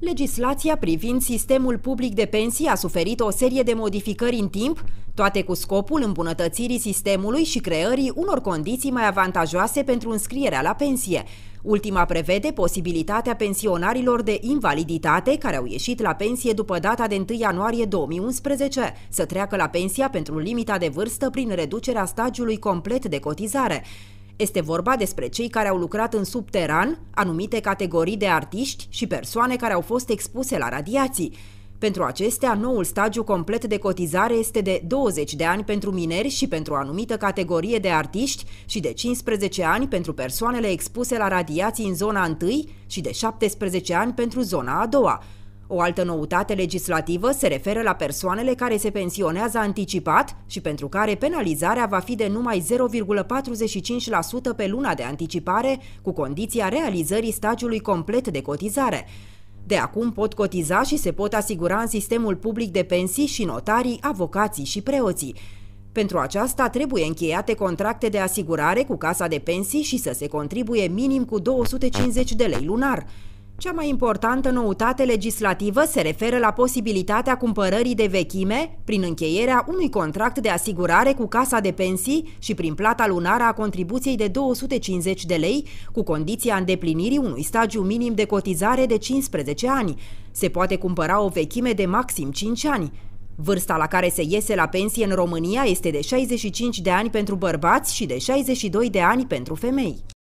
Legislația privind sistemul public de pensii a suferit o serie de modificări în timp, toate cu scopul îmbunătățirii sistemului și creării unor condiții mai avantajoase pentru înscrierea la pensie. Ultima prevede posibilitatea pensionarilor de invaliditate care au ieșit la pensie după data de 1 ianuarie 2011 să treacă la pensia pentru limita de vârstă prin reducerea stagiului complet de cotizare. Este vorba despre cei care au lucrat în subteran, anumite categorii de artiști și persoane care au fost expuse la radiații. Pentru acestea, noul stagiu complet de cotizare este de 20 de ani pentru mineri și pentru o anumită categorie de artiști și de 15 ani pentru persoanele expuse la radiații în zona 1 și de 17 ani pentru zona a doua. O altă noutate legislativă se referă la persoanele care se pensionează anticipat și pentru care penalizarea va fi de numai 0,45% pe luna de anticipare, cu condiția realizării stagiului complet de cotizare. De acum pot cotiza și se pot asigura în sistemul public de pensii și notarii, avocații și preoții. Pentru aceasta trebuie încheiate contracte de asigurare cu casa de pensii și să se contribuie minim cu 250 de lei lunar. Cea mai importantă noutate legislativă se referă la posibilitatea cumpărării de vechime prin încheierea unui contract de asigurare cu Casa de Pensii și prin plata lunară a contribuției de 250 de lei, cu condiția îndeplinirii unui stagiu minim de cotizare de 15 ani. Se poate cumpăra o vechime de maxim 5 ani. Vârsta la care se iese la pensie în România este de 65 de ani pentru bărbați și de 62 de ani pentru femei.